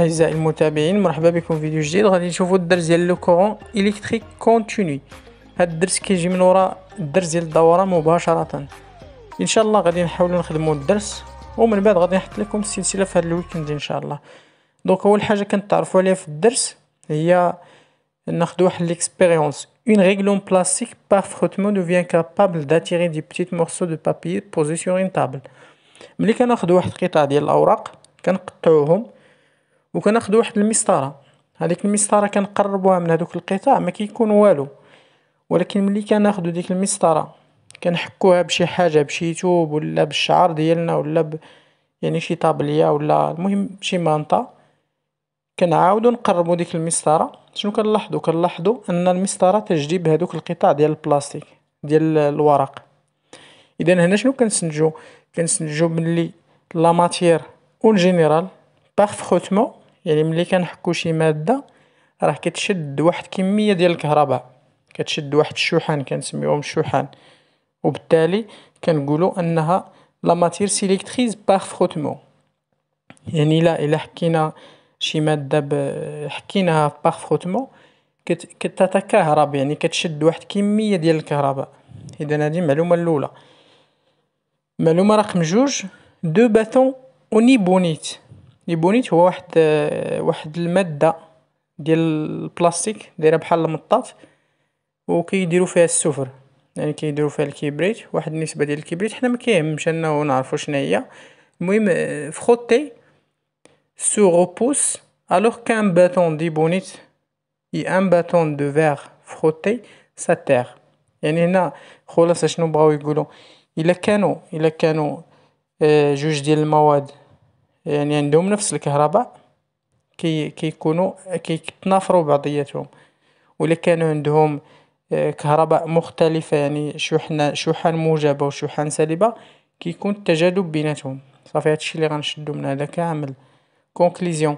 اعزائي المتابعين مرحبا بكم في فيديو جديد غادي نشوفوا الدرس ديال لو كورون الكتريك كونتيني هذا الدرس كيجي من وراء الدرس ديال الدوره مباشره ان شاء الله غادي نحاولوا نخدموا الدرس ومن بعد غادي نحط لكم السلسله في هذا الويكند ان شاء الله دونك اول حاجه كنتعرفوا عليها في الدرس هي ناخذ واحد ليكسبيريونس اون ريغلون بلاستيك بار فروتمون دو فيان كابابل داتيري دي petits مورسو دو papier posés sur une ملي كناخذ واحد القطعه ديال الاوراق كنقطعوهم وكناخدو واحد المسطره هذيك المسطره كنقربوها من هذوك القطاع ما كيكون والو ولكن ملي كناخدو ديك المسطره كنحكوها بشي حاجه بشي توب ولا بالشعر ديالنا ولا ب... يعني شي طابليه ولا المهم شي مانطا كنعاودو نقربو ديك المسطره شنو كنلاحظو كنلاحظو ان المسطره تجدي بهذوك القطع ديال البلاستيك ديال الورق اذا هنا شنو كنسنجو كنسنجو ملي لا ماتير اون جينيرال بارفروتمون يعني ملي كنحكو شي ماده راه كتشد واحد الكميه ديال الكهرباء كتشد واحد الشحن كنسميوهم الشحن وبالتالي كنقولوا انها لا ماتير سيليكتريز فخوتمون يعني الا الا حكينا شي ماده ب... حكيناها بارفروتمون كت... كتتكهرب يعني كتشد واحد الكميه ديال الكهرباء اذا هذه المعلومه الاولى المعلومه رقم جوج دو باتون اونيبونيت البونيت هو واحد واحد الماده ديال البلاستيك دايره بحال المطاط وكيديروا فيها السفر يعني كيديروا فيها الكبريت واحد النسبه ديال الكبريت حنا ما كيهمش انه نعرفوا شنو هي المهم آه، فخوتي سو روبوس الوغ كان باتون دي بونيت اي ان باتون دو فيغ فخوتي سا تير يعني هنا خلاص شنو بغاو يقولوا الا كانوا الا كانوا آه، جوج ديال المواد يعني عندهم نفس الكهرباء كي كيكونوا كيتنافروا بعضياتهم ولا كانوا عندهم آه، كهرباء مختلفة يعني شحنة شحن موجبة وشحن سالبة كيكون التجاذب بيناتهم صافي هادشي اللي غنشدو من هذا كامل كونكليزيون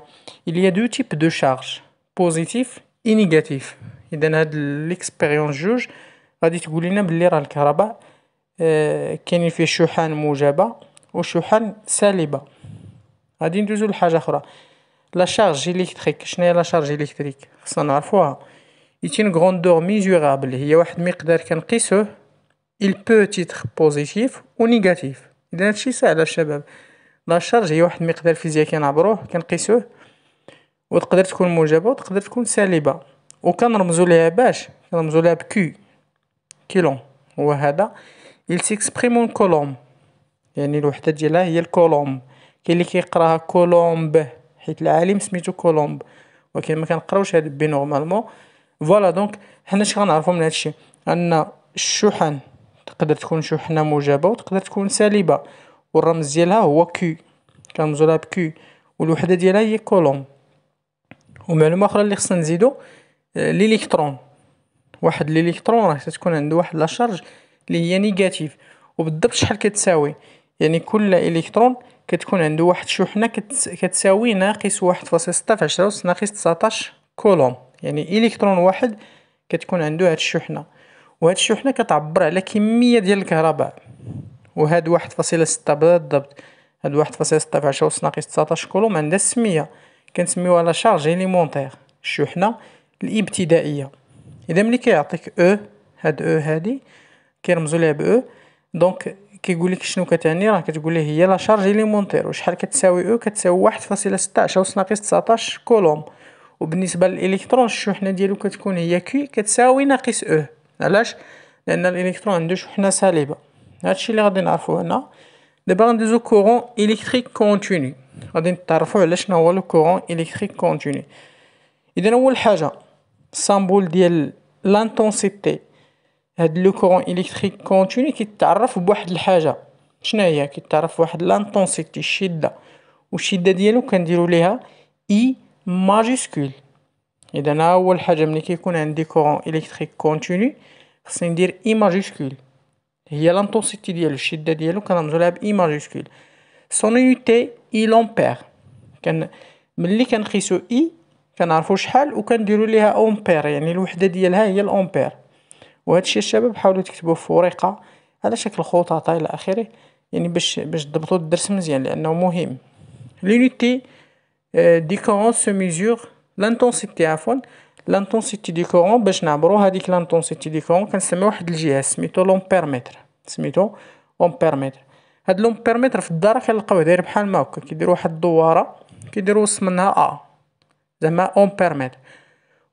il y a deux types de charge positif et négatif اذا هاد ليكسبيريونس جوج غادي تقول لنا بلي راه الكهرباء آه، كاينين فيه شحن موجبة وشحن سالبة غادي ندوزو لحاجه اخرى لا شارج الكتريك شنو هي لا شارج الكتريك خصنا نعرفوها ايتين غروندور ميزورابل هي واحد المقدار كنقيسوه il peut être بوزيتيف و نيجاتيف اذا هادشي ساهل الشباب لا شارج هي واحد المقدار فيزيائي كنعبروه كنقيسوه وتقدر تكون موجبه وتقدر تكون سالبه وكنرمزو ليها باش كنرمزو ليها بكي كيلون هو هذا il s'exprime en colombe يعني الوحده ديالها هي الكولوم كاين اللي كيقراها كولومب حيت العالم سميتو كولومب ولكن ما كنقراوش هاد بي نورمالمون فوالا دونك حنا اش غنعرفو من هادشي ان الشحن تقدر تكون شحنه موجبه وتقدر تكون سالبه والرمز ديالها هو كي كنمزو لها بكي والوحده ديالها هي كولوم ومعلومه اخرى اللي خصنا نزيدو آه، الالكترون واحد الالكترون راه تكون عنده واحد لا شارج اللي هي نيجاتيف وبالضبط شحال كتساوي يعني كل الكترون كتكون عنده واحد الشحنه كتساوي ناقص واحد فاصل ستة في عشرة أوس ناقص تسعطاش كولوم يعني الكترون واحد كتكون عنده هاد الشحنه وهاد الشحنه كتعبر على كميه ديال الكهرباء وهاد واحد فاصلة ستة بالضبط هاد واحد فاصلة ستة في عشرة أوس ناقص تسعطاش كولوم عندها سميه كنسميوها لا شارج اليمونتيغ الشحنه الابتدائيه اذا ملي كيعطيك او e، هاد او e هادي كيرمزو ليها بأو e. دونك كيقول لك شنو كتعني راه كتقول ليه هي لا شارج اليمونتير وشحال كتساوي او كتساوي 1.16 أوس ناقص 19 كولوم وبالنسبه للالكترون الشحنه ديالو كتكون هي كي كتساوي ناقص او e. علاش لان الالكترون عنده شحنه سالبه هادشي اللي غادي نعرفوه هنا دابا غندوزو كورون الكتريك كونتيني غادي نتعرفوا على شنو هو لو كورون الكتريك كونتيني اذا اول حاجه السامبول ديال لانتونسيتي هاد لو كورون الكتريك كونتيني كيتعرف بواحد الحاجه شنو هي كيتعرف بواحد لانتونسيتي الشده والشده ديالو كنديرو ليها اي e ماجيسكول اذا اول حاجه ملي كيكون عندي كورون الكتريك كونتيني خصني ندير اي e ماجيسكول هي لانتونسيتي ديالو الشده ديالو كنرمزو ليها باي ماجيسكول سونيوتي اي لومبير كان ملي كنقيسو اي e، كنعرفو شحال وكنديرو ليها امبير يعني الوحده ديالها هي الامبير وهادشي الشباب حاولوا تكتبوه في ورقة على شكل خطط الى اخره يعني باش باش تضبطوا الدرس مزيان لانه مهم لونيتي دي كورون سو ميزور لانتونسيتي عفوا لانتونسيتي دي كورون باش نعبرو هذيك لانتونسيتي دي كورون كنسميو واحد الجهه سميتو لومبيرمتر سميتو لومبيرمتر هاد لومبيرمتر في الدار كنلقاوه داير بحال ما هكا كيدير واحد الدواره كيديروا منها ا آه. زعما و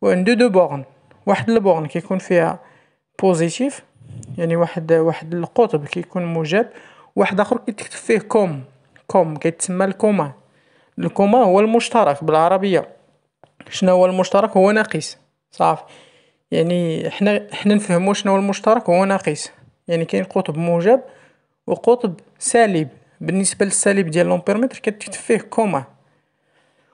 وعندو دو بورن واحد البورن كيكون فيها بوزيتيف يعني واحد واحد القطب كيكون موجب واحد اخر كيتكتب فيه كوم كوم كيتسمى الكوما الكوما هو المشترك بالعربيه شنو هو المشترك هو ناقص صافي يعني حنا حنا نفهمو شنو هو المشترك هو ناقص يعني كاين قطب موجب وقطب سالب بالنسبه للسالب ديال لومبيرمتر كتكتب فيه كوما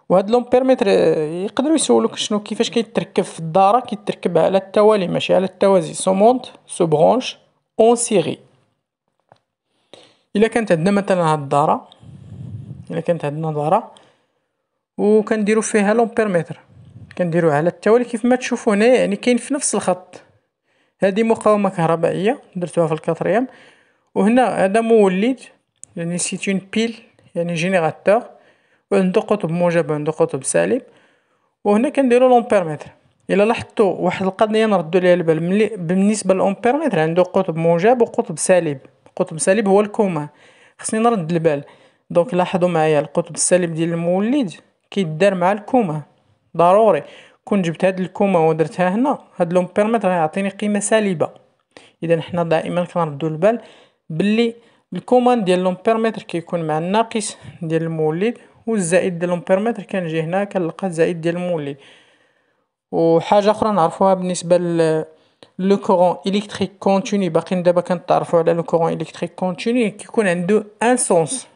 وهاد لومبيرميتر آه، يقدروا يسولوك شنو كيفاش كيتركب في الداره كيتركب على التوالي ماشي على التوازي سو مونت سو برونش اون سيري الا كانت عندنا مثلا هاد الداره الا كانت عندنا داره وكنديروا فيها لومبيرميتر كنديرو على التوالي كيف ما تشوفوا هنا يعني كاين في نفس الخط هذه مقاومه كهربائيه درتوها في الكاتريام وهنا هذا موليد يعني سيت اون بيل يعني جينيراتور واحد قطب موجب وعنده قطب سالب وهنا كنديرو لومبيرمتر الا لاحظتوا واحد القضيه نردو ليها البال ملي بالنسبه للامبيرمتر عنده قطب موجب وقطب سالب قطب سالب هو الكومه خصني نرد البال دونك لاحظوا معايا القطب السالب ديال المولد كيدار مع الكومه ضروري كون جبت هاد الكومه ودرتها هنا هاد لومبيرمتر غيعطيني قيمه سالبه اذا حنا دائما كنردو البال باللي الكومان ديال لومبيرمتر كيكون مع الناقص ديال المولد والزائد ديال الامبيرمتر كنجي هنا كنلقى الزائد ديال المولي وحاجه اخرى نعرفوها بالنسبه ل لو كورون الكتريك كونتيني باقيين دابا كنتعرفوا على لو كورون الكتريك كونتيني كيكون عنده ان سونس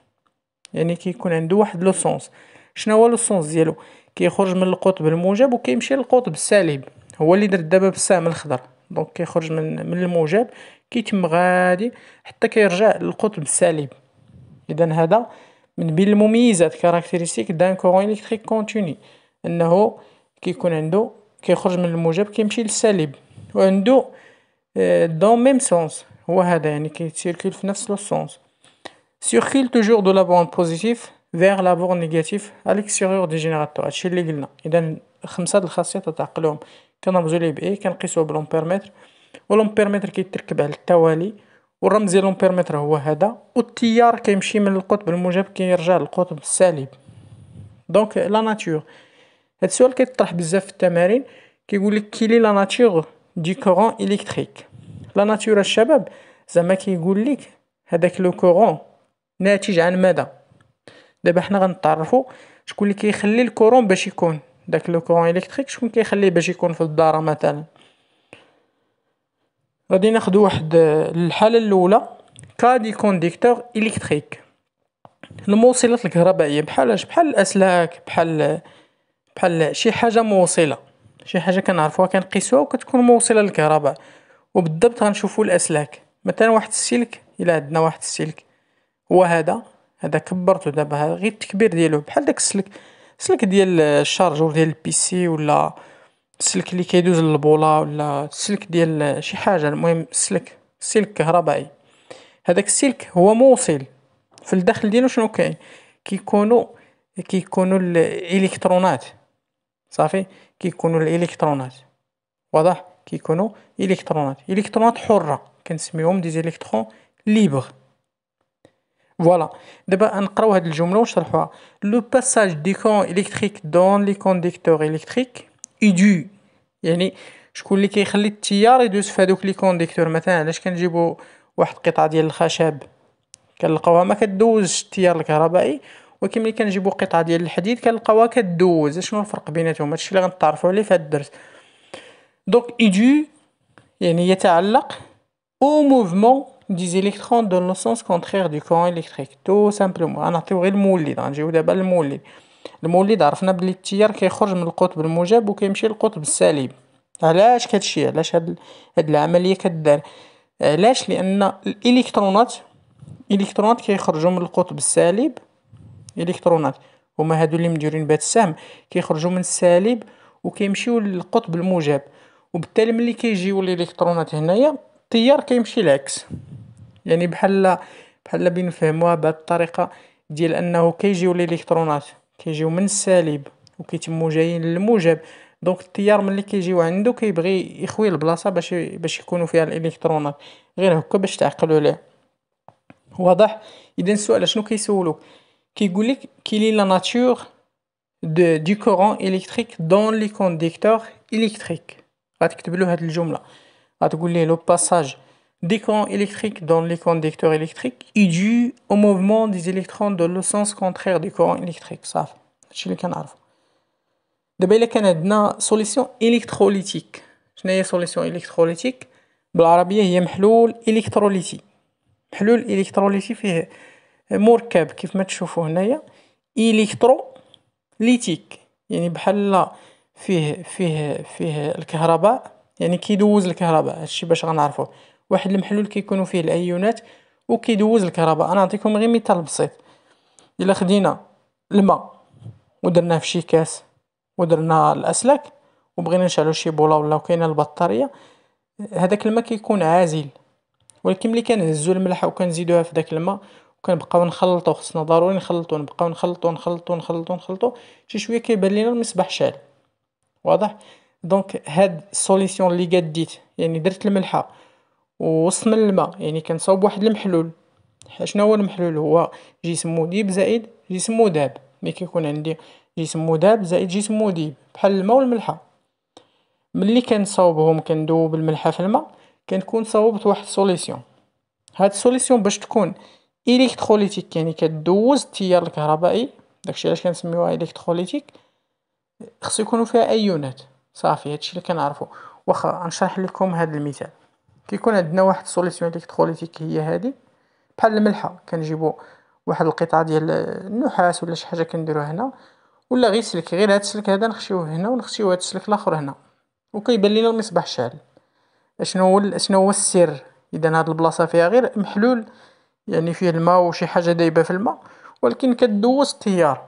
يعني كيكون عنده واحد لو سونس شنو هو لو سونس ديالو كيخرج من القطب الموجب وكيمشي للقطب السالب هو اللي درت دابا بالسهم الخضر دونك كيخرج من من الموجب كيتم غادي حتى كيرجع للقطب السالب اذا هذا من بين المميزات كاركتيريستيك دان كورون الكتريك كونتيني انه كيكون عنده كيخرج من الموجب كيمشي للسالب وعنده آه، دون ميم سونس هو هذا يعني كيتسيركل في نفس لو سونس سيركل توجور دو لابون بوزيتيف فيغ لابور نيجاتيف على ليكستيريور دي جينيراتور هادشي اللي قلنا اذا خمسه د الخاصيات تعقلهم كنرمزو ليه باي كنقيسو بلومبيرمتر ولومبيرمتر كيتركب على التوالي والرمز ديال لومبيرمتر هو هذا والتيار كيمشي من القطب الموجب كيرجع للقطب السالب دونك لا ناتور هاد السؤال كيطرح بزاف في التمارين كيقول لك كيلي لا ناتور دي كورون الكتريك لا ناتور الشباب زعما كيقول لك هذاك لو كورون ناتج عن ماذا دابا حنا غنتعرفوا شكون اللي كيخلي الكورون باش يكون داك لو كورون الكتريك شكون كيخليه باش يكون في الداره مثلا غادي ناخدو واحد آه، الحالة الاولى كا دي كونديكتور الكتريك الموصلات الكهربائيه بحال بحال الاسلاك بحال بحال شي حاجه موصله شي حاجه كنعرفوها كنقيسوها وكتكون موصله للكهرباء وبالضبط غنشوفوا الاسلاك مثلا واحد السلك الا عندنا واحد السلك هو هذا هذا كبرته دابا غير التكبير ديالو بحال داك السلك السلك ديال الشارجور ديال البيسي ولا السلك اللي كيدوز للبولة ولا السلك ديال شي حاجة المهم السلك سلك كهربائي هذاك السلك هو موصل في الداخل ديالو شنو كاين كيكونوا كيكونوا الالكترونات صافي كيكونوا الالكترونات واضح كيكونوا الكترونات الكترونات حره كنسميهم دي زيليكترون ليبر فوالا دابا نقراو هاد الجمله ونشرحوها لو باساج دي كون الكتريك دون لي كونديكتور الكتريك ايدو يعني شكون اللي كيخلي التيار يدوز في هذوك لي كونديكتور مثلا علاش كنجيبو واحد القطعه ديال الخشب كنلقاوها ما كدوزش التيار الكهربائي ولكن ملي كنجيبو قطعه ديال الحديد كنلقاوها كدوز شنو الفرق بيناتهم هادشي اللي غنتعرفوا عليه في هاد الدرس دونك ايدو يعني يتعلق او موفمون دي زيليكترون دون لو سونس كونترير دو كون الكتريك تو سامبلومون غنعطيو غير المولد غنجيو دابا المولد المولد عرفنا بلي التيار كيخرج من القطب الموجب وكيمشي للقطب السالب علاش كتشي علاش هاد هاد العمليه كدار علاش لان الالكترونات الالكترونات كيخرجوا من القطب السالب الالكترونات هما هادو اللي مديرين بهاد السهم كيخرجوا من السالب وكيمشيو للقطب الموجب وبالتالي ملي كيجيو الالكترونات هنايا التيار كيمشي العكس يعني بحال بحال بنفهموها بهاد الطريقه ديال انه كيجيو الالكترونات كيجيو من السالب وكيتمو جايين للموجب دونك التيار ملي كيجيو عنده كيبغي يخوي البلاصه باش باش يكونوا فيها الالكترونات غير هكا باش تعقلوا عليه واضح اذا السؤال شنو كيسولوك كيقول لك كيلي لا ناتور دو دي كورون الكتريك دون لي كونديكتور الكتريك غتكتب له هاد الجمله غتقول ليه لو باساج des courants électriques dans les conducteurs électriques est dû au mouvement des électrons dans le sens contraire des courants électriques صافي هادشي اللي كنعرفو دابا الا كان عندنا سوليسيون الكتروليتيك شنو هي سوليسيون الكتروليتيك بالعربيه هي محلول الكتروليتي محلول الكتروليتي فيه مركب كيف ما تشوفوا هنايا الكتروليتيك يعني بحال فيه فيه فيه الكهرباء يعني كيدوز الكهرباء هادشي باش غنعرفوه واحد المحلول كيكونوا فيه الايونات وكيدوز الكهرباء انا نعطيكم غير مثال بسيط الا خدينا الماء ودرناه في شي كاس ودرنا الاسلاك وبغينا نشعلو شي بوله ولا كاينه البطاريه هذاك الماء كيكون عازل ولكن ملي كنهزو الملح وكنزيدوها في داك الماء وكنبقاو نخلطو خصنا ضروري نخلطو نبقاو نخلطو نخلطو نخلطو نخلطو شي شويه كيبان لينا المصباح شال واضح دونك هاد السوليسيون اللي قديت يعني درت الملحه ووسط من الماء يعني كنصاوب واحد المحلول شنو هو المحلول هو جسم مذيب زائد جسم مذاب ملي كيكون عندي جسم مذاب زائد جسم مذيب بحال الماء والملحه ملي كنصاوبهم كندوب الملحه في الماء كنكون صاوبت واحد السوليسيون هاد السوليسيون باش تكون الكتروليتيك يعني كدوز التيار الكهربائي داكشي علاش كنسميوها الكتروليتيك خصو يكونوا فيها ايونات صافي هادشي اللي كنعرفو واخا نشرح لكم هاد المثال كيكون عندنا واحد السوليسيون الكتروليتيك هي هذه بحال الملحه كنجيبو واحد القطعه ديال النحاس ولا شي حاجه كنديروها هنا ولا غير سلك غير هاد السلك هذا نخشيوه هنا ونخشيو هاد السلك الاخر هنا وكيبان لينا المصباح شعل اشنو هو اشنو هو السر اذا هاد البلاصه فيها غير محلول يعني فيه الماء وشي حاجه دايبه في الماء ولكن كدوز التيار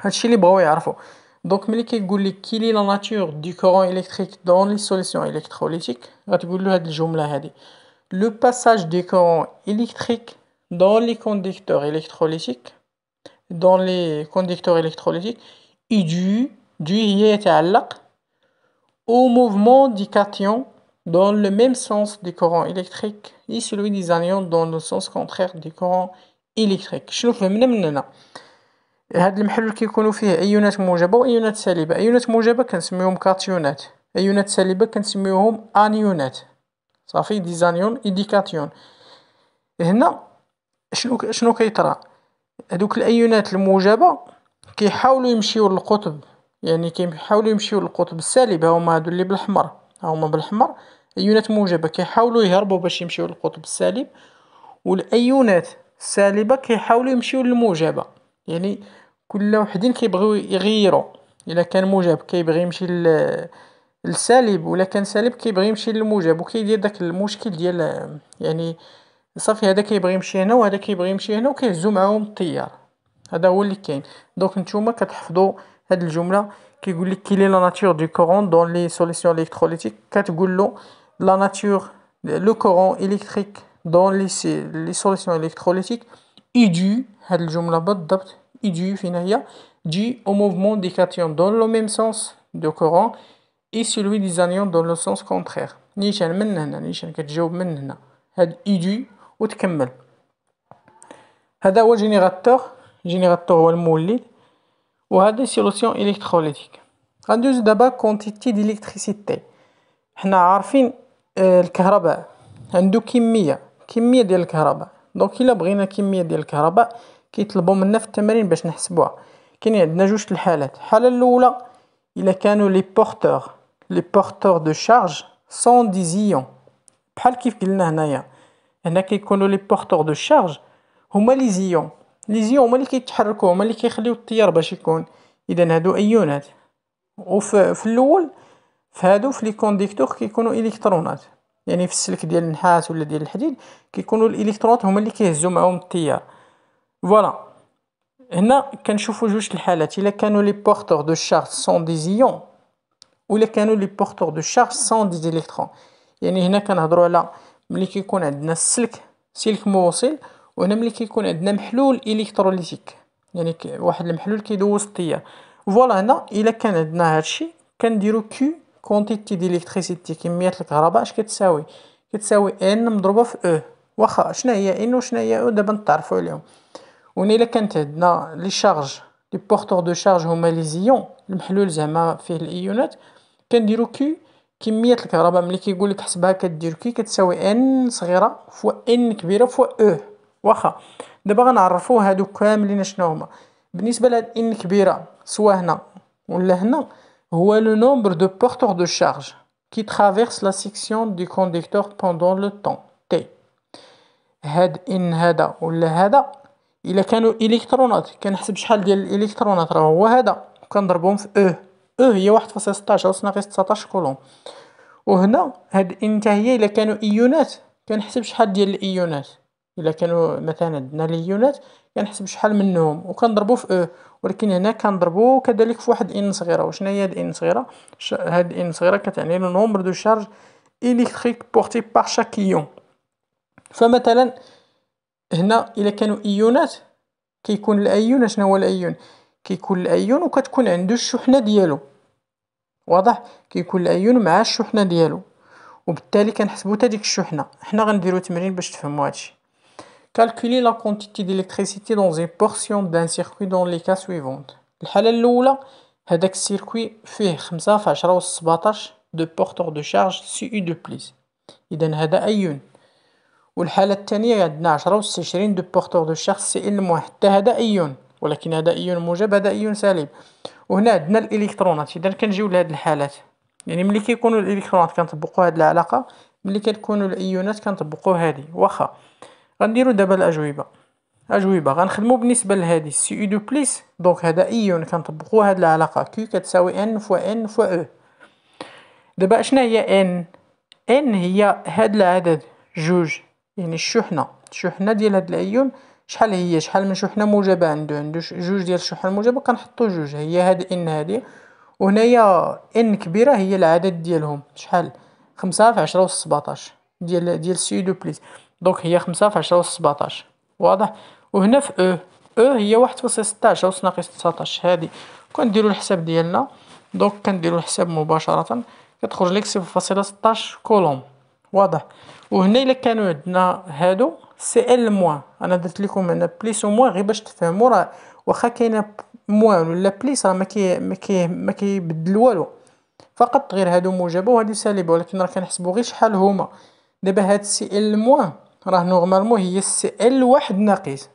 هادشي اللي بغاو يعرفوا Donc, qu'est-ce que est la nature du courant électrique dans les solutions électrolytiques? le Le passage du courant électrique dans les conducteurs électrolytiques, dans les conducteurs électrolytiques, est dû du au mouvement des cations dans le même sens du courant électrique et celui des anions dans le sens contraire du courant électrique. Je ne هاد المحلول كيكونوا فيه ايونات موجبه وايونات سالبه ايونات موجبه كنسميوهم كاتيونات ايونات سالبه كنسميوهم انيونات صافي ديزانيون اي دي كاتيون هنا شنو شنو كيطرا هذوك الايونات الموجبه كيحاولوا يمشيو للقطب يعني كيحاولوا يمشيو للقطب السالب هما هادو اللي بالاحمر هما بالاحمر ايونات موجبه كيحاولوا يهربوا باش يمشيو للقطب السالب والايونات السالبه كيحاولوا يمشيو للموجبه يعني كل وحدين كيبغيو يغيرو الا كان موجب كيبغي يمشي للسالب ولا كان سالب كيبغي يمشي للموجب وكيدير داك المشكل ديال يعني صافي هذا كيبغي يمشي هنا وهذا كيبغي يمشي هنا وكيهزو معاهم التيار هذا هو اللي كاين دونك نتوما كتحفظوا هاد الجمله كيقول لك كيلي لا ناتور دو كورون دون لي سوليسيون الكتروليتيك كتقول له لا ناتور لو كورون الكتريك دون لي لي سوليسيون الكتروليتيك idu هاد الجملة بالضبط idu فين هي جي او موفمون دي كاتيون دون لو ميم سونس دو كورون اي سيلوي دي زانيون دون لو سونس كونتخيغ نيشان من هنا نيشان كتجاوب من هنا هاد idu وتكمل هذا هو جينيراتور جينيراتور هو المولد وهذا سيلوسيون الكتروليتيك غندوز دابا كونتيتي الكتريسيتي حنا عارفين الكهرباء عنده كميه كميه ديال الكهرباء دونك الا بغينا كميه ديال الكهرباء كيطلبوا منا في التمرين باش نحسبوها كاين عندنا جوج الحالات الحاله الاولى الا كانوا لي بورتور لي بورتور دو شارج سون ديزيون بحال كيف قلنا هنايا هنا كيكونوا لي بورتور دو شارج هما لي زيون لي زيون هما اللي كيتحركوا هما اللي كيخليو التيار باش يكون اذا هادو ايونات وفي الاول فهادو في لي كونديكتور كيكونوا الكترونات يعني في السلك ديال النحاس ولا ديال الحديد كيكونوا الالكترونات هما اللي كيهزوا معاهم التيار فوالا هنا كنشوفوا جوج الحالات الا كانوا لي بورتور دو شارج سون دي زيون ولا كانوا لي بورتور دو شارج سون دي الكترون يعني هنا كنهضروا على ملي كيكون عندنا السلك سلك موصل وهنا ملي كيكون عندنا محلول الكتروليتيك يعني واحد المحلول كيدوز التيار فوالا هنا الا كان عندنا هادشي كنديرو كيو كونتيتي ديال الكتريسيتي كميه الكهرباء اش كتساوي كتساوي ان مضروبه في او e. واخا شنو هي ان وشنو هي او e؟ دابا نتعرفوا عليهم وني الا كانت عندنا لي شارج لي بورتور دو شارج هما لي زيون المحلول زعما فيه الايونات e كنديرو كي كميه الكهرباء ملي كيقول لك حسبها كدير كي كتساوي ان صغيره فوا ان كبيره فوا او واخا دابا غنعرفوا هادو كاملين شنو هما بالنسبه لهاد ان كبيره سواء هنا ولا هنا هو لو نومبر دو بورتور دو شارج كي ترافيرس لا سيكسيون دو كونديكتور بوندون لو طون تي هاد إن هذا ولا هذا إلا كانوا إلكترونات كنحسب شحال ديال الإلكترونات راه هو هذا كنضربهم في أو أو هي واحد فاصل أس ناقص 19 كولوم وهنا هاد إن هي إلا كانوا إيونات كنحسب شحال ديال الإيونات إلا كانوا مثلا عندنا الإيونات كنحسب شحال منهم وكنضربو في أو ولكن هنا كنضربو كذلك في واحد ان صغيره وشنو هي هاد ان صغيره هاد ان صغيره كتعني لو نومبر دو شارج الكتريك بورتي باغ شاك ايون فمثلا هنا الا كانوا ايونات كيكون الايون شنو هو الايون كيكون الايون وكتكون عنده الشحنه ديالو واضح كيكون الايون مع الشحنه ديالو وبالتالي كنحسبوا حتى ديك الشحنه حنا غنديرو تمرين باش تفهموا هادشي calculer la quantité d'électricité dans une portion d'un circuit dans les cas suivants الحالة الاولى هذاك السيركوي فيه خمسة في عشرة و سبعتاش دو بورتور دو شارج سي اي دو بليس اذا هذا ايون والحالة الثانية عندنا عشرة و ستة وعشرين دو بورتور دو شارج سي ان موان حتى هذا ايون ولكن هذا ايون موجب هذا ايون سالب وهنا عندنا الالكترونات اذا كنجيو لهاد الحالات يعني ملي كيكونوا الالكترونات كنطبقوا هاد العلاقة ملي كتكونوا الايونات كنطبقوا هادي واخا غنديرو دابا الاجوبه اجوبه غنخدمو بالنسبه لهادي سي او دو بليس دونك هذا ايون كنطبقو هاد العلاقه كي كتساوي ان فوا ان فوا او دابا شنو هي ان ان هي هاد العدد جوج يعني الشحنه الشحنه ديال هاد الايون شحال هي شحال من شحنه موجبه عنده عنده جوج ديال الشحنه الموجبه كنحطو جوج هي هاد ان هادي وهنايا ان كبيره هي العدد ديالهم شحال خمسة في عشرة و سبعطاش ديال ديال سي دو بليس دونك هي خمسة في عشرة أس سبعطاش واضح وهنا في او او هي واحد فاصل ستاش أس ناقص تسعطاش هادي كنديرو الحساب ديالنا دونك كنديرو الحساب مباشرة كتخرج ليك صفر فاصلة ستاش كولوم واضح وهنا الا كانو عندنا هادو سي ال موان انا درت لكم هنا بليس موان غير باش تفهمو راه واخا كاينه موان ولا بليس راه ما كي مكيبدل ما والو فقط غير هادو موجبه وهادو سالبه ولكن راه كنحسبو غير شحال هما دابا هاد سي ال موان راه نورمالمون هي السي ال واحد ناقص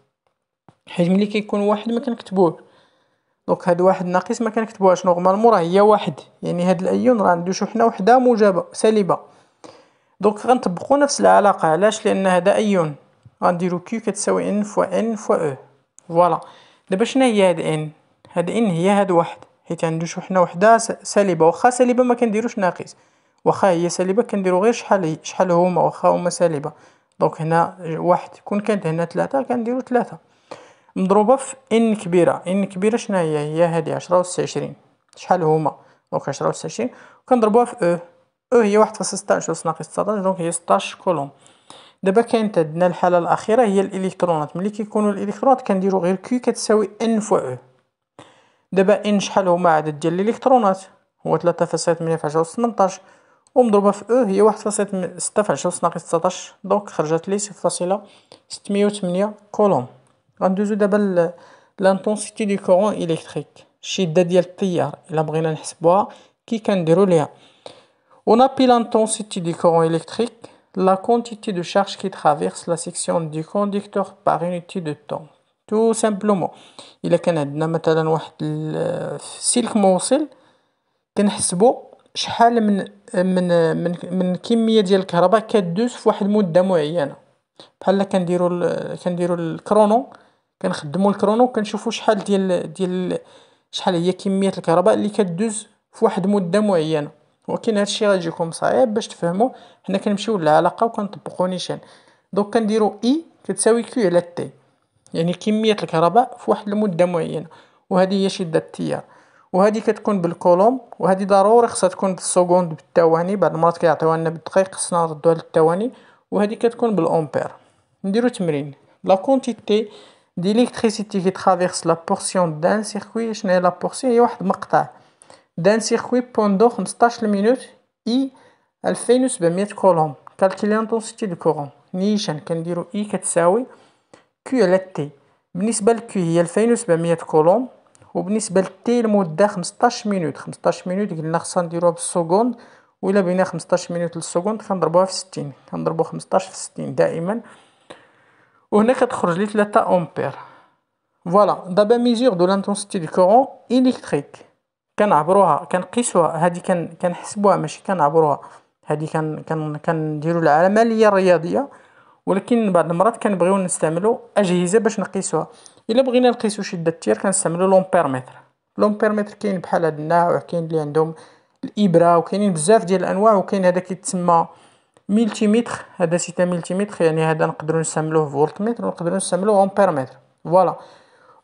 حيت ملي كيكون واحد ما كنكتبوه دونك هاد واحد ناقص ما كنكتبوهاش نورمالمون راه هي واحد يعني هاد الايون راه عنده شحنه وحده موجبه سالبه دونك غنطبقوا نفس العلاقه علاش لان هذا ايون غنديرو كيو كتساوي ان فوا ان فوا او فوالا دابا شنو هي هاد ان هاد ان هي هاد واحد حيت عنده شحنه وحده سالبه واخا سالبه ما كنديروش ناقص واخا هي سالبه كنديرو غير شحال شحال هما واخا هما سالبه دونك هنا واحد كون كانت هنا ثلاثة كنديرو ثلاثة مضروبة في ان كبيرة ان كبيرة شناهي هي هادي عشرة أوس عشرين شحال هما دونك عشرة أوس عشرين كنضربوها في او e. او e هي واحد فاصل ستاعش أوس ناقص تسعطاش دونك هي ستاش كولوم دابا كانت عندنا الحالة الأخيرة هي الإلكترونات ملي كيكونو الإلكترونات كنديرو غير كي كتساوي ان فوا او e. دابا ان شحال هما عدد ديال الإلكترونات هو تلاتة فاصل ثمانية في عشرة أوس تمنطاش ومضروبة في او هي واحد فاصلة ستة في عشرة ناقص تسطاش دونك خرجت لي صفر فاصلة ستمية وتمنية كولوم غندوزو دابا لانتونسيتي دي كورون الكتريك الشدة ديال التيار الا بغينا نحسبوها كي كنديرو ليها On appelle l'intensité du courant électrique la quantité de charge qui traverse la section du conducteur par unité de temps. Tout simplement. Il y a un silk موصل, شحال من من من من كميه ديال الكهرباء كدوز في واحد المده معينه بحال كنديرو كنديرو الكرونو كنخدمو الكرونو كنشوفو شحال ديال ديال شحال هي كميه الكهرباء اللي كدوز في واحد المده معينه ولكن هادشي غيجيكم صعيب باش تفهمو حنا كنمشيو للعلاقه وكنطبقوا نيشان دونك كنديرو اي e، كتساوي كيو على تي يعني كميه الكهرباء في واحد المده معينه وهذه هي شده التيار وهذه كتكون بالكولوم وهذه ضروري خصها تكون بالسكوند بالثواني بعض المرات كيعطيوها لنا بالدقيق خصنا نردوها للثواني وهذه كتكون بالامبير نديرو تمرين لا كونتيتي دي ليكتريسيتي كي ترافيرس لا بورسيون دان سيركوي شنو هي لا بورسيون هي واحد المقطع دان سيركوي بوندو 15 مينوت اي 2700 كولوم كالكيلي انتونسيتي دو كورون نيشان كنديرو اي كتساوي كيو على تي بالنسبه لكيو هي 2700 كولوم وبالنسبه للتي المده 15 مينوت 15 مينوت قلنا خصها نديروها بالسكوند وإلا بينا 15 مينوت للسكوند كنضربوها في 60 كنضربو 15 في 60 دائما وهنا كتخرج لي 3 امبير فوالا دابا ميزيغ دو لانتونسيتي دو كورون إليكتريك كنعبروها كنقيسوها هادي كنحسبوها ماشي كنعبروها هادي كن كن كنديرو العمليه الرياضيه ولكن بعض المرات كنبغيو نستعملو اجهزه باش نقيسوها الا بغينا نقيسو شده التير كنستعملو لومبيرمتر لومبيرمتر كاين بحال هاد النوع كاين اللي عندهم الابره وكاينين بزاف ديال الانواع وكاين هذا كيتسمى ملتيمتر هذا سيتا ملتيمتر يعني هذا نقدروا نستعملوه فولتمتر ونقدروا نستعملوه امبيرمتر فوالا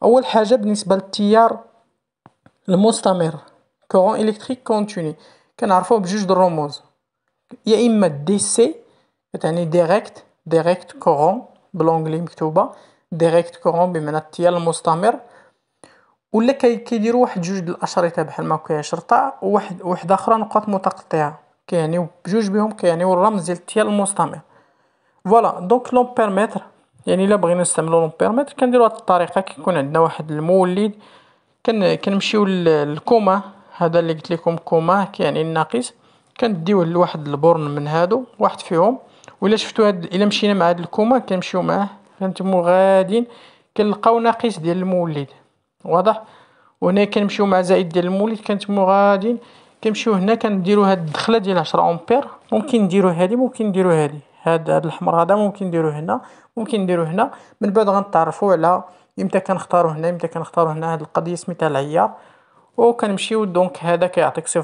اول حاجه بالنسبه للتيار المستمر كورون الكتريك كونتيني كنعرفوه بجوج د الرموز يا اما دي سي كتعني ديريكت ديريكت كورون بلونغلي مكتوبه ديريكت كورون بمعنى التيال المستمر ولا كيديروا واحد جوج الاشرطه بحال ما كاين شرطه وواحد وحده اخرى نقاط متقطعه كيعنيو بجوج بهم كيعنيو الرمز ديال التيال المستمر فوالا دونك لومبيرمتر يعني الا بغينا نستعملو لومبيرمتر كنديرو هاد الطريقه كيكون عندنا واحد المولد كن كنمشيو للكوما هذا اللي قلت لكم كوما كيعني الناقص كنديوه لواحد البورن من هادو واحد فيهم ولا شفتو هاد الا مشينا مع هاد الكوما كنمشيو معاه هانتوما غاديين كنلقاو ناقص ديال المولد واضح وهنا كنمشيو مع زائد ديال المولد كنتوما غاديين كنمشيو هنا كنديرو هاد الدخله ديال 10 امبير ممكن نديرو هادي ممكن نديرو هادي هاد هاد الاحمر هذا ممكن نديرو هنا ممكن نديرو هنا من بعد غنتعرفوا على امتى كنختارو هنا امتى كنختارو هنا هاد القضيه سميتها العيار وكنمشيو دونك هذا كيعطيك 0.18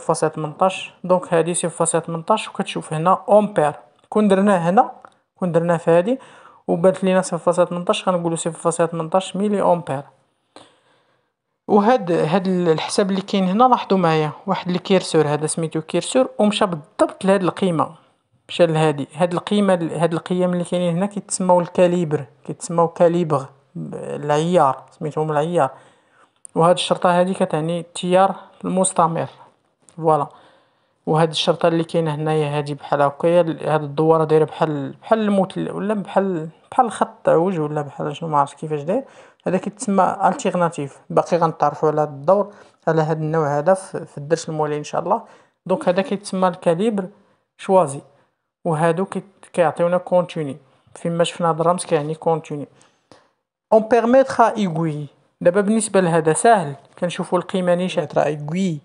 دونك هادي 0.18 وكتشوف هنا امبير كون درناه هنا كون درناه في هادي وبانت لينا 0.18 غنقولو 0.18 ميلي امبير وهاد هاد الحساب اللي كاين هنا لاحظوا معايا واحد الكيرسور هذا سميتو كيرسور ومشى بالضبط لهاد القيمه مشى لهادي هاد القيمه هاد القيم اللي كاينين هنا كيتسموا الكاليبر كيتسموا كاليبر العيار سميتهم العيار وهاد الشرطه هادي كتعني التيار المستمر فوالا وهاد الشرطه اللي كاينه هنايا هادي بحال هكايا هاد الدواره دايره بحال بحال الموت ولا بحال بحال خط عوج ولا بحال شنو ما عرفتش كيفاش داير هذا كيتسمى التيرناتيف باقي غنتعرفوا على هاد الدور على هاد النوع هذا في الدرس المولي ان شاء الله دونك هذا كيتسمى الكاليبر شوازي وهادو كيعطيونا كونتيني فيما شفنا هاد الرمز كيعني كونتيني اون بيرميترا ايغوي دابا بالنسبه لهذا ساهل كنشوفوا القيمه نيشان ايغوي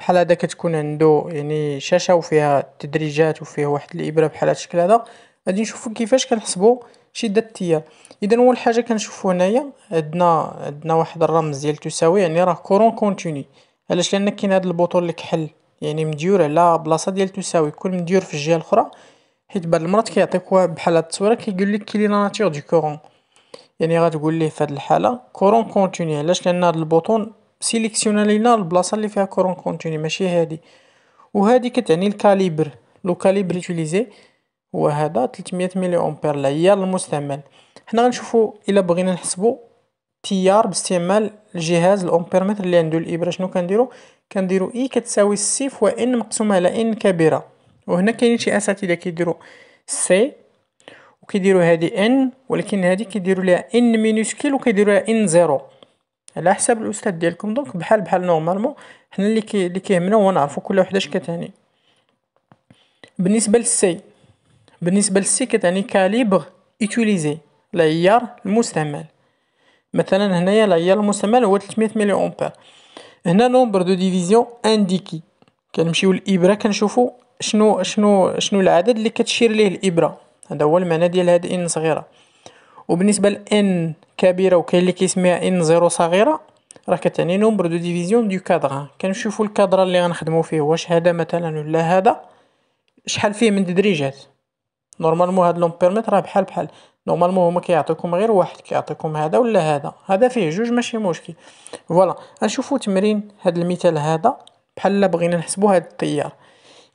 بحال هذا كتكون عنده يعني شاشه وفيها تدريجات وفيها واحد الابره بحال هذا الشكل هذا غادي نشوفوا كيفاش كنحسبوا شده التيار اذا اول حاجه كنشوفوا هنايا عندنا عندنا واحد الرمز ديال تساوي يعني راه كورون كونتيني علاش لان كاين هذا البوطون اللي كحل يعني مديور على بلاصه ديال تساوي كل مديور في الجهه الاخرى حيت بعض المرات كيعطيك بحال هاد التصويره كيقول لك كي لا ناتور دو كورون يعني غتقول ليه في هاد الحاله كورون كونتيني علاش لان هاد البوطون سيليكسيون لينا البلاصه اللي فيها كورون كونتيني ماشي هادي وهادي كتعني الكاليبر لو كاليبر يوتيليزي هو هذا 300 ملي امبير العيار المستعمل حنا غنشوفو الا بغينا نحسبو تيار باستعمال الجهاز متر اللي عنده الابره شنو كنديرو كنديرو اي كتساوي سي فوا ان مقسومه على ان كبيره وهنا كاينين شي اساتذه كيديرو سي وكيديروا هذه ان ولكن هذه كيديروا لها ان مينوسكيل وكيديروا لها ان زيرو على حساب الاستاذ ديالكم دونك بحال بحال نورمالمون حنا اللي كي اللي كيهمنا هو نعرفوا كل وحده اش كتعني بالنسبه للسي بالنسبه للسي كتعني كاليبر ايتوليزي العيار المستعمل مثلا هنايا العيار المستعمل هو 300 ملي امبير هنا نومبر دو ديفيزيون انديكي كنمشيو للابره كنشوفو شنو شنو شنو العدد اللي كتشير ليه الابره هذا هو المعنى ديال هذه ان صغيره وبالنسبه ل ان كبيره وكاين اللي كيسميها ان زيرو صغيره راه كتعني نومبر دو ديفيزيون دو كادر كنشوفوا الكادر اللي غنخدمو فيه واش هذا مثلا ولا هذا شحال فيه من تدريجات نورمالمون هاد لون بيرميت راه بحال بحال نورمالمون هما كيعطيكم غير واحد كيعطيكم هذا ولا هذا هذا فيه جوج ماشي مشكل فوالا نشوفو تمرين هاد المثال هذا بحال بغينا نحسبو هاد التيار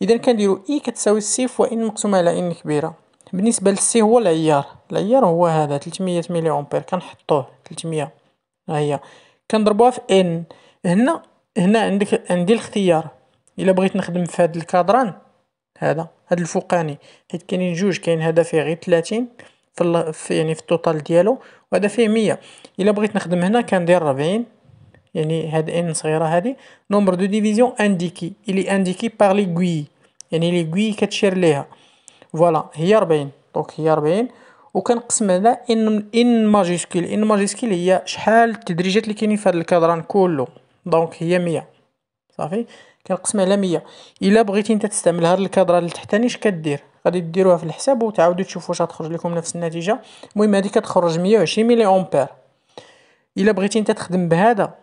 اذا كنديروا اي e كتساوي فوا ان مقسومه على ان كبيره بالنسبه للسي هو العيار العيار هو هذا 300 ملي امبير كنحطوه 300 ها هي كنضربوها في ان هنا هنا عندك عندي الاختيار الا بغيت نخدم في هذا الكادران هذا هذا الفوقاني حيت كاينين جوج كاين هذا فيه غير 30 في, في يعني في التوتال ديالو وهذا فيه 100 الا بغيت نخدم هنا كندير 40 يعني هاد ان صغيره هادي نومبر دو ديفيزيون انديكي الي انديكي بار لي غوي يعني لي غوي كتشير ليها فوالا هي 40 دونك هي 40 وكنقسم على ان ان ماجيسكيل ان ماجيسكيل هي شحال التدريجات اللي كاينين في هذا الكادران كله دونك هي 100 صافي كنقسم على 100 الا بغيتي انت تستعمل هذا الكادران اللي تحتاني اش كدير غادي ديروها في الحساب وتعاودوا تشوفوا واش غتخرج لكم نفس النتيجه المهم هذه كتخرج 120 ملي امبير الا بغيتي انت تخدم بهذا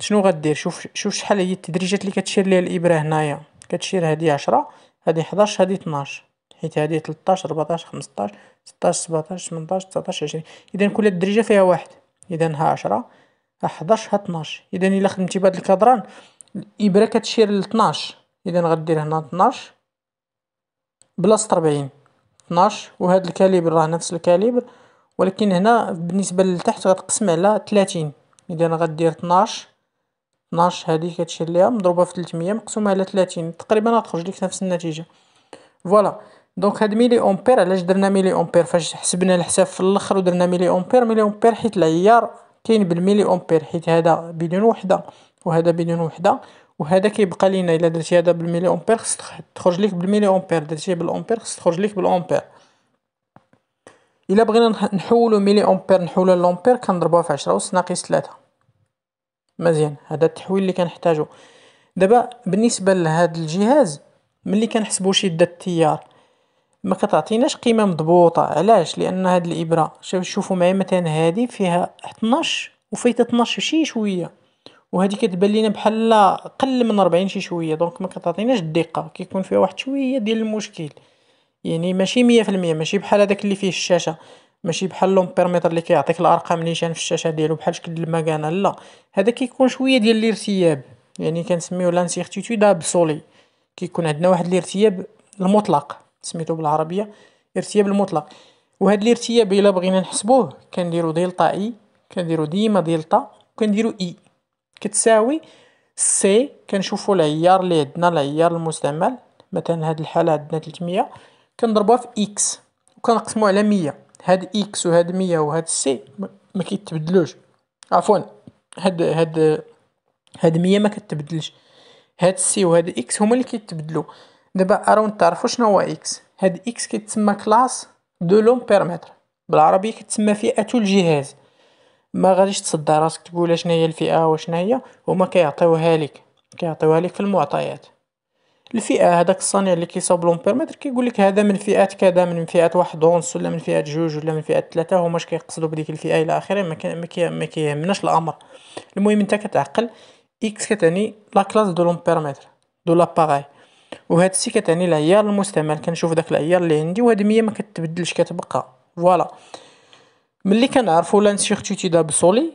شنو غدير شوف شوف شحال هي التدريجات اللي كتشير ليها الابره هنايا كتشير هذه 10 هذه 11 هذه 12 حيت هذه 13 14 15 16 17 18 19 20 اذا كل درجه فيها واحد اذا ها 10 ها 11 ها 12 اذا الا خدمتي بهذا الكادران الابره كتشير ل 12 اذا غدير هنا 12 بلاصه 40 12 وهذا الكاليبر راه نفس الكاليبر ولكن هنا بالنسبه للتحت غتقسم على 30 اذا غدير 12 12 هذه كتشير ليها مضروبه في 300 مقسومه على 30 تقريبا غتخرج لك نفس النتيجه فوالا دونك هاد ميلي امبير علاش درنا ميلي امبير فاش حسبنا الحساب في الاخر ودرنا ميلي امبير ميلي امبير حيت العيار كاين بالميلي امبير حيت هذا بدون وحده وهذا بدون وحده وهذا كيبقى لينا الا درتي هذا بالميلي امبير خص تخرج لك بالميلي امبير درتيه بالامبير خص تخرج لك بالامبير الا بغينا نحولو ميلي امبير نحولو لامبير كنضربوها في 10 اس ناقص 3 مزيان هذا التحويل اللي كنحتاجو دابا بالنسبه لهذا الجهاز ملي كنحسبو شده التيار ما كتعطيناش قيمه مضبوطه علاش لان هاد الابره شوف شوفوا معايا مثلا هادي فيها 12 وفيتها 12 شي شويه وهذه كتبان لينا بحال قل من 40 شي شويه دونك ما كتعطيناش الدقه كيكون فيها واحد شويه ديال المشكل يعني ماشي 100% ماشي بحال هذاك اللي فيه الشاشه ماشي بحال لومبيرميتر اللي كيعطيك الارقام نيشان في الشاشه ديالو بحال شكل المكانه لا هذا كيكون شويه ديال الارتياب يعني كنسميو لانسيرتيتود ابسولي كيكون عندنا واحد الارتياب المطلق سميتو بالعربيه ارتياب المطلق وهذا الارتياب الا بغينا نحسبوه كنديرو دلتا اي كنديرو ديما دلتا وكنديرو اي كتساوي سي كنشوفو العيار اللي عندنا العيار المستعمل مثلا هاد الحاله عندنا 300 كنضربوها في اكس وكنقسمو على 100 هاد اكس وهاد 100 وهاد سي ما كيتبدلوش عفوا هاد هاد هاد 100 ما كتبدلش هاد سي وهاد اكس هما اللي كيتبدلوا دابا اراوند تعرفوا شنو هو اكس هاد اكس كيتسمى كلاس دو لومبيرمتر بالعربيه كتسمى فئه الجهاز ما غاديش تصدى راسك تقول شنو هي الفئه وشنو هي هما كيعطيوها لك كيعطيوها لك في المعطيات الفئه هذاك الصانع اللي كيصاوب لومبيرمتر كيقول لك هذا من فئه كذا من فئه واحد ونص ولا من فئه جوج ولا من فئه ثلاثه هما اش كيقصدوا بديك الفئه الى اخره ما كيهمناش الامر المهم انت كتعقل اكس كتعني لا كلاس دو لومبيرمتر دو لاباغاي وهاد السي كتعني العيار المستعمل كنشوف داك العيار اللي عندي وهاد 100 ما كتبدلش كتبقى فوالا ملي كنعرفو لانسيرتيتود ابسولي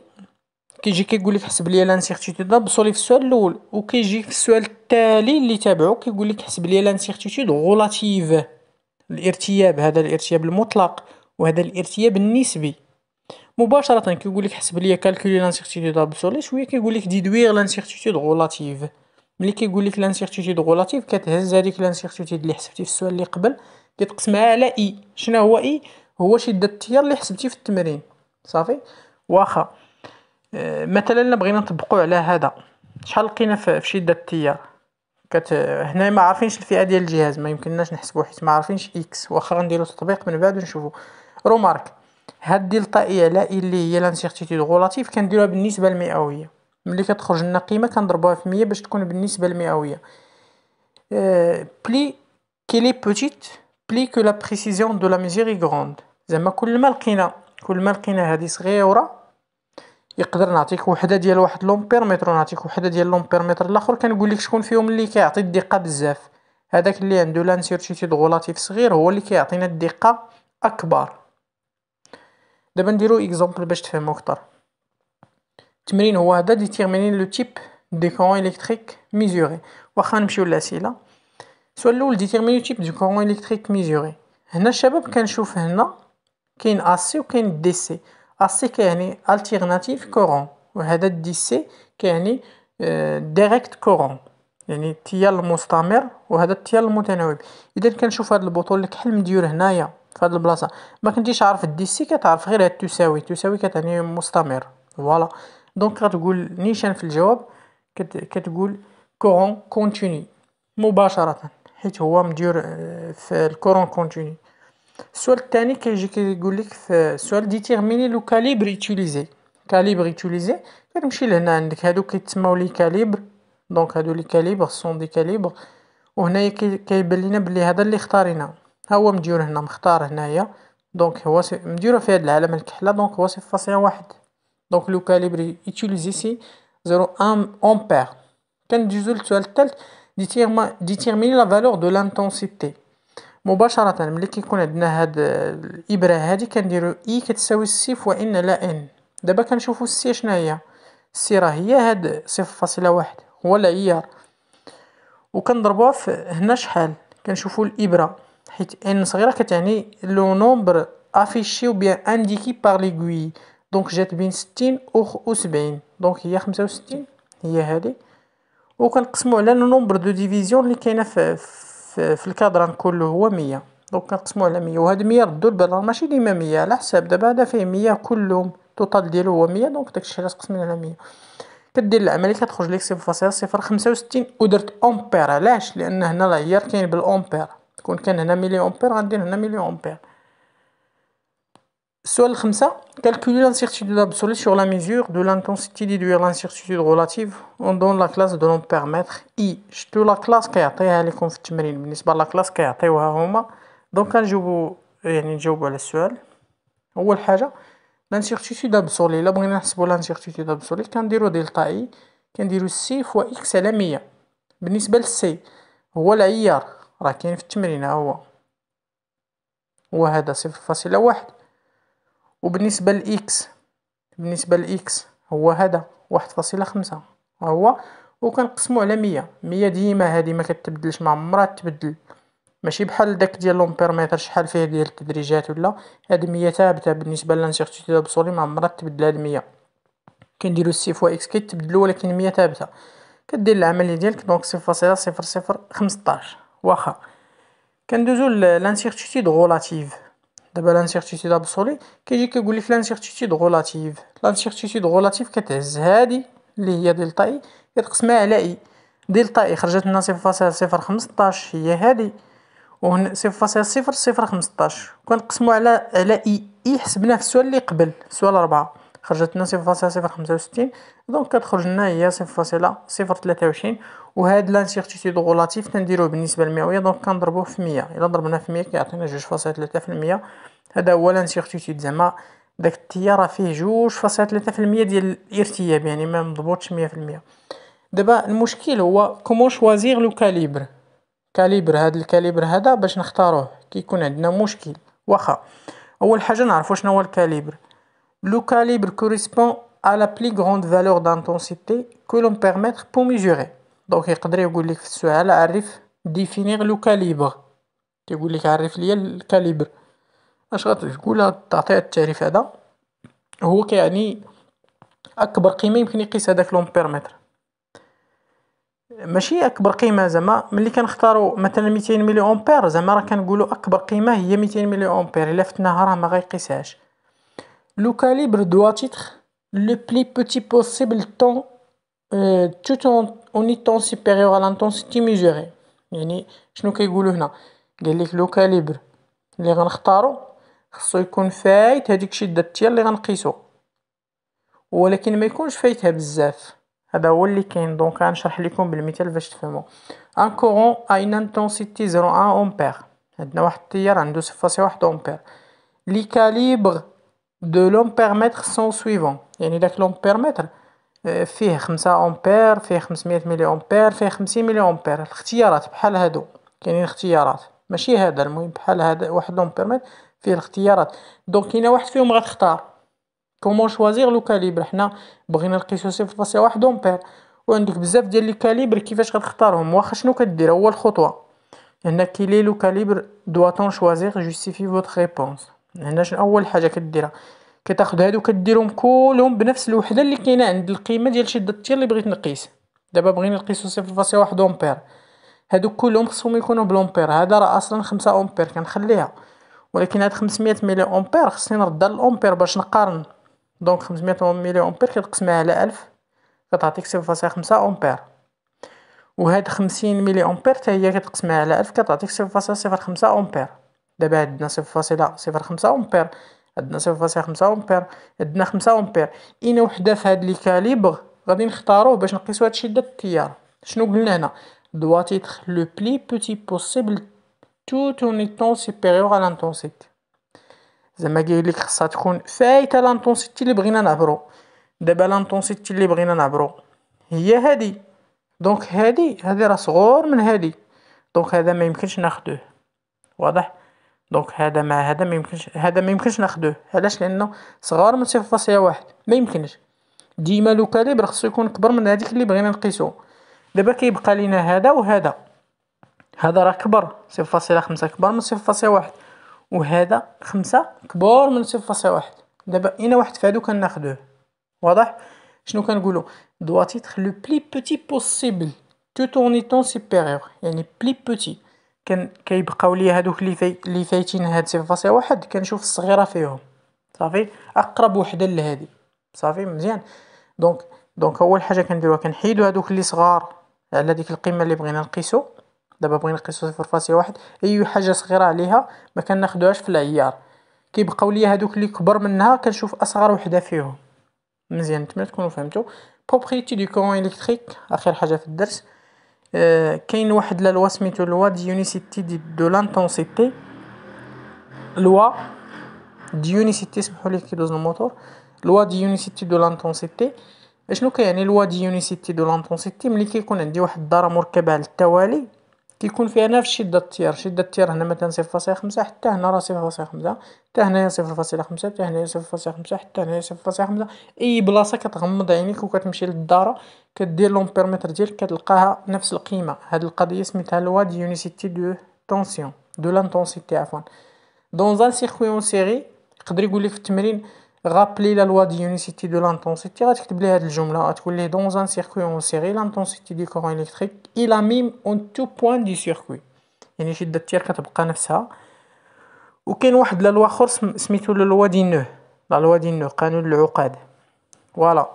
كيجي كيقول لك حسب لي لانسيرتيتود ابسولي في السؤال الاول وكيجي في السؤال التالي اللي تابعو كيقول لك حسب لي لانسيرتيتود غولاتيف الارتياب هذا الارتياب المطلق وهذا الارتياب النسبي مباشره كيقول لك حسب لي كالكولي لانسيرتيتود ابسولي شويه كيقول لك ديدوير لانسيرتيتود غولاتيف ملي كيقول لك لانسيرتيتود غولاتيف كتهز هذيك لانسيرتيتود اللي حسبتي في السؤال اللي قبل كتقسمها على اي شنو هو اي هو شده التيار اللي حسبتي في التمرين صافي واخا أه مثلا بغينا نطبقوا على هذا شحال لقينا في شده التيار كت هنا ما عارفينش الفئه ديال الجهاز ما يمكنناش نحسبوه حيت ما عارفينش اكس واخا غنديرو تطبيق من بعد ونشوفو رومارك هاد ديلتا اي على اي اللي هي لانسيرتيتود غولاتيف كنديروها بالنسبه المئويه ملي كتخرج لنا قيمه كنضربوها في 100 باش تكون بالنسبه المئويه بلي كيلي بوتيت بلي كو لا بريسيزيون دو لا ميزيغي غروند زعما كل ما لقينا كل ما لقينا هذه صغيره يقدر نعطيك وحده ديال واحد لومبير متر ونعطيك وحده ديال لومبير متر الاخر كنقول لك شكون فيهم اللي كيعطي الدقه بزاف هذاك اللي عنده لانسيرتيتود غولاتيف صغير هو اللي كيعطينا الدقه اكبر دابا نديرو اكزومبل باش تفهمو اكثر التمرين هو هذا ديتيرميني لو تيب دي كورون الكتريك ميزوري واخا نمشيو للاسئله السؤال الاول لو تيب دو كورون الكتريك ميزوري هنا الشباب كنشوف هنا كاين اسي وكاين دي سي اسي كيعني التيرناتيف كورون وهذا الدي سي كيعني ديريكت آه, كورون يعني التيار المستمر وهذا التيار المتناوب اذا كنشوف هذا البطول الكحل مديور هنايا في هذه البلاصه ما كنتيش عارف الدي سي كتعرف غير هاد تساوي تساوي كتعني مستمر فوالا دونك غتقول نيشان في الجواب كت... كتقول كورون كونتيني مباشرة حيت هو مدير في الكورون كونتيني السؤال الثاني كيجي كيقول لك في السؤال ديتيرميني لو كاليبر يوتيليزي كاليبر يوتيليزي كتمشي لهنا عندك هادو كيتسماو لي كاليبر دونك هادو لي كاليبر سون دي كاليبر وهنايا كيبان لينا بلي هذا اللي اختارينا ها هو مدير هنا مختار هنايا دونك هو مديرو في هاد العالم الكحله دونك هو صفر واحد دونك لو كاليبري utilisé سي 0,1 ampère كان جزء السؤال الثالث ديتيرميني لا فالور دو لانتونسيتي مباشرة ملي كيكون عندنا هاد الإبرة هادي كنديرو إي كتساوي سي فوا إن لا إن دابا كنشوفو سي شناهي سي راه هي هاد صفر فاصلة واحد هو العيار وكنضربوها في هنا شحال كنشوفو الإبرة حيت إن صغيرة كتعني لو نومبر افيشي و بيان انديكي باغ ليغوي دونك جات بين ستين أو سبعين دونك هي خمسة ستين هي هادي كنقسمو على نومبر دو ديفيزيون اللي كاينه في في, في الكادران كله هو مية دونك كنقسمو على مية وهاد مية ردو البرا ماشي ديما مية على حساب دابا هذا فيه مية كلهم توتال ديالو هو مية دونك داكشي علاش قسمنا على مية كدير العمليه كتخرج ليك صفر فاصله صفر خمسة وستين ودرت امبير علاش لان هنا العيار كاين بالامبير كون كان هنا ملي امبير غندير هنا ملي امبير السؤال الخمسة دو l'incertitude absolue لا ميزور دو لانتونسيتي دي دوير l'incertitude غولاتيف اون دون لا كلاس دو لون paramètres اي شتو لا كلاس كيعطيها ليكم في التمرين بالنسبة لا كلاس كيعطيوها هما دونك كنجاوبو يعني نجاوبو على السؤال أول حاجة لانسيرتيتود ابسولي الا بغينا نحسبو لانسيرتيتود ابسولي كنديرو دلتا اي كنديرو سي فوا اكس على مية بالنسبة للسي هو العيار راه كاين في التمرين ها هو وهذا صفر فاصلة واحد وبالنسبة لإكس بالنسبة لإكس هو هذا واحد فاصلة خمسة هو وكنقسمو على مية مية ديما هادي ما كتبدلش مع عمرها تبدل ماشي بحال داك ديال لومبيرميتر شحال فيه ديال التدريجات ولا هاد مية ثابته بالنسبه لانسيرتيتود ابسولي ما عمرها تبدل هاد مية كنديرو سي فوا اكس كيتبدلو ولكن مية ثابته كدير العمليه ديالك دونك صفر فاصله صفر صفر خمسطاش واخا كندوزو لانسيرتيتود غولاتيف دابا لانسيرتيتود ابسولي كيجي كيقول لك لانسيرتيتود غولاتيف لانسيرتيتود غولاتيف كتهز هادي اللي هي دلتا اي كتقسمها على اي دلتا اي خرجت لنا 0.015 هي هادي وهنا 0.0015 كنقسمو على على اي اي حسبناه في السؤال اللي قبل السؤال 4 خرجت لنا 0.065 دونك كتخرج لنا هي 0.023 وهاد لانسيرتيتود غولاتيف تنديروه بالنسبه للمئويه دونك كنضربوه في 100 الا ضربنا في 100 كيعطينا 2.3% هذا هو لانسيرتيتود زعما داك التيار راه فيه جوج فاصلة تلاتة في المية ديال الارتياب يعني ما مضبوطش مية في المية دابا المشكل هو كومون شوازيغ لو كاليبر كاليبر هاد الكاليبر هذا باش نختاروه كيكون عندنا مشكل واخا اول حاجه نعرفو شنو هو الكاليبر لو كاليبر كوريسبون à la plus grande valeur d'intensité que l'on permettre pour mesurer دونك يقدر يقول لك في السؤال عرف ديفينيغ لو كاليبر تيقول لك عرف ليا الكاليبر اش غتقول تعطي التعريف هذا هو كيعني اكبر قيمه يمكن يقيس هذاك لومبيرمتر ماشي اكبر قيمه زعما ملي كنختاروا مثلا 200 ملي امبير زعما راه كنقولوا اكبر قيمه هي 200 ملي امبير الا فتناها راه ما غيقيسهاش لو كاليبر دو تيتر لو بلي بوتي بوسيبل طون آه tout en étant supérieur à l'intensité mesurée يعني شنو كيقولوا هنا قال لك لو كاليبر اللي غنختارو خصو يكون فايت هذيك الشده التيار اللي غنقيسو ولكن ما يكونش فايتها بزاف هذا هو اللي كاين دونك غنشرح لكم بالمثال باش تفهموا ان كورون ا انتونسيتي انتنسيتي 0.1 امبير عندنا واحد التيار عنده 0.1 امبير لي كاليبر دو لومبيرمتر سون سويفون يعني داك لومبيرمتر فيه خمسة امبير فيه خمسمية ملي امبير فيه خمسين ملي امبير الاختيارات بحال هادو كاينين اختيارات ماشي هذا المهم بحال هذا واحد لومبير فيه الاختيارات دونك كاين واحد فيهم غتختار كومون شوازيغ لو كاليبر حنا بغينا نقيسو صفر فاصلة واحد امبير وعندك بزاف ديال لي كاليبر كيفاش غتختارهم واخا شنو كدير هو الخطوه هنا كيلي لو كاليبر دواتون شوازيغ جوستيفي فوت ريبونس هنا شنو اول حاجه كديرها كتاخد هادو كديرهم كلهم بنفس الوحده اللي كاينه عند القيمه ديال شده التيار اللي بغيت نقيس دابا بغينا نقيسو 0.1 فاصلة امبير هادو كلهم خصهم يكونوا بلومبير هذا راه اصلا 5 امبير كنخليها ولكن هاد 500 ملي امبير خصني نردها الامبير باش نقارن دونك 500 ملي امبير كتقسمها على 1000 كتعطيك 0.5 امبير وهاد 50 ملي امبير حتى هي كتقسمها على 1000 كتعطيك 0.05 امبير دابا عندنا 0.05 امبير عندنا 0.5 امبير عندنا 5 امبير اين وحده في هاد لي كاليبر غادي نختاروه باش نقيسو هاد الشده التيار شنو قلنا هنا doit ايتر لو بلي بوتي بوسيبل تو en ايتون سوبيريور à l'intensité زعما قايل لك تكون فايته لانتونسيتي اللي بغينا نعبرو دابا لانتونسيتي اللي بغينا نعبرو هي هادي دونك هادي هادي راه صغور من هادي دونك هذا ما يمكنش ناخدوه واضح دونك هذا مع هذا ما يمكنش هذا ما يمكنش ناخذوه علاش لانه صغار من 0.1 ما يمكنش ديما لو كاليبر خصو يكون كبر من هذيك اللي بغينا نقيسو دابا كيبقى لينا هذا وهذا هذا راه كبر 0.5 كبر من 0.1 وهذا خمسه كبر من 0.1 دابا اين واحد فهادو كناخذوه واضح شنو كنقولوا دوا لو بلي بوتي بوسيبل تو تون سوبيريور يعني بلي بوتي كان كيبقاو لي هادوك اللي في اللي فايتين هاد 0.1 كنشوف الصغيره فيهم صافي اقرب وحده لهادي صافي مزيان دونك دونك اول حاجه كنديروها كنحيدو هادوك اللي صغار على ديك القيمه اللي بغينا نقيسو دابا بغينا نقيسو 0.1 اي حاجه صغيره عليها ما كناخدوهاش في العيار كيبقاو ليا هادوك اللي كبر منها كنشوف اصغر وحده فيهم مزيان نتمنى تكونوا فهمتوا بروبريتي دو كورون الكتريك اخر حاجه في الدرس كاين واحد لا لوا سميتو لوا ديونيسيتي دي دو لانتونسيتي لوا ديونيسيتي سمحوا لي كيدوز الموتور لوا ديونيسيتي دو لانتونسيتي اشنو كيعني لوا ديونيسيتي دو لانتونسيتي ملي كيكون عندي واحد الدار مركبه على التوالي كيكون فيها نفس شده التيار شده التيار هنا مثلا صفر فاصلة خمسة حتى هنا راه صفر فاصلة خمسة حتى هنايا صفر فاصلة خمسة حتى هنايا صفر فاصلة خمسة حتى هنايا صفر فاصلة خمسة اي بلاصه كتغمض عينيك وكتمشي للداره كدير لومبيرمتر ديالك كتلقاها نفس القيمه هاد القضيه سميتها لوا دي يونيسيتي دو طونسيون دو لانتونسيتي عفوا دون ان سيركوي اون سيري يقدر يقول لك في التمرين غابلي لا لوا دي يونيسيتي دو لانتونسيتي غتكتب ليه هاد الجمله ليه دون ان سيركوي اون سيري لانتونسيتي دي كورون الكتريك اي لا ميم اون تو بوان دي سيركوي يعني شده التير كتبقى نفسها وكاين واحد لا لوا اخر سميتو لا لوا دي نو لا لوا دي نو قانون العقاد فوالا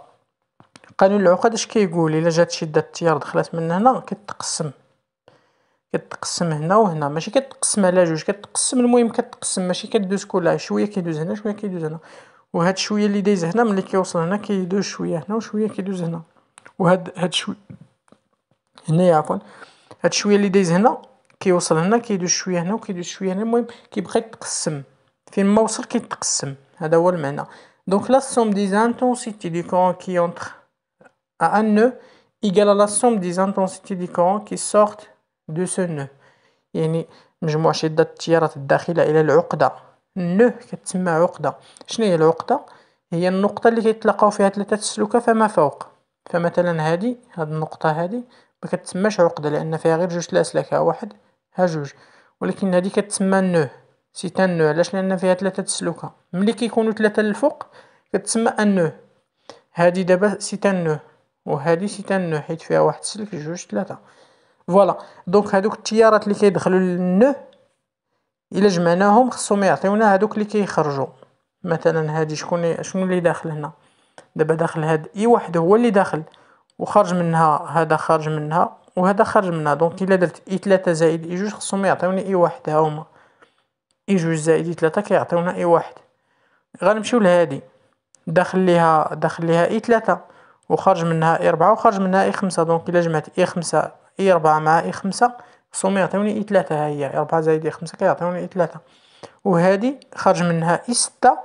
قانون العقد اش كيقول الا جات شده التيار دخلت من هنا كتقسم كتقسم هنا وهنا ماشي كتقسم على جوج كتقسم المهم كتقسم ماشي كدوز كلها شويه كيدوز هنا شويه كيدوز هنا وهاد شويه اللي دايز هنا ملي كيوصل هنا كيدوز شويه هنا وشويه كيدوز هنا وهاد هاد شويه هنايا عفوا هاد شويه اللي دايز هنا كيوصل هنا كيدوز شويه هنا وكيدوز شويه هنا المهم كيبقى يتقسم فين ما وصل كيتقسم هذا هو المعنى دونك لا سوم دي انتنسيتي دي كورون كي اونتر ا ان نو ايغال لا سوم دي انتنسيتي دي كورون كي سورت دو سو نو يعني مجموع شدة التيارات الداخلة إلى العقدة نو كتسمى عقدة شنو هي العقدة هي النقطة اللي كيتلاقاو فيها ثلاثة السلوكة فما فوق فمثلا هادي هاد النقطة هادي ما كتسماش عقدة لان فيها غير جوج الاسلاك ها واحد ها جوج ولكن هادي كتسمى نو سي نو علاش لان فيها ثلاثة السلوكة ملي كيكونوا ثلاثة الفوق كتسمى ان نو هادي دابا سي نو وهادي سي ان نو حيت فيها واحد السلك جوج ثلاثة فوالا دونك هادوك التيارات اللي كيدخلوا للنو الا جمعناهم خصهم يعطيونا هذوك اللي كيخرجوا مثلا هادي شكون شنو اللي داخل هنا دابا داخل هاد اي واحد هو اللي داخل وخرج منها هذا خرج منها وهذا خرج منها دونك الا درت اي 3 زائد اي 2 خصهم يعطيوني اي واحد ها هما اي 2 زائد اي 3 كيعطيونا اي واحد غنمشيو لهادي داخل ليها داخل ليها اي 3 وخرج منها اي 4 وخرج منها اي 5 دونك الا جمعت اي 5 اي 4 مع اي 5 خصهم يعطيوني اي ثلاثة هاهي يعني ربعة زايد إيه خمسة كيعطيوني اي ثلاثة وهادي خرج منها اي ستة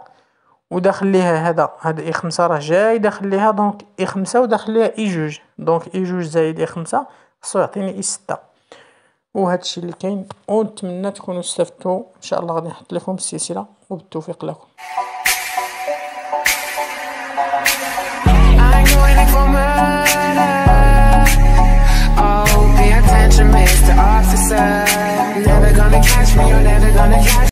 وداخل ليها هذا هذا اي خمسة راه جاي داخل ليها دونك اي خمسة وداخل ليها اي جوج دونك اي جوج زايد اي خمسة خصو يعطيني اي ستة وهادشي اللي كاين ونتمنى تكونوا استفدتوا ان شاء الله غادي نحط لكم السلسله وبالتوفيق لكم Mr. Officer Never gonna catch me, you're never gonna catch me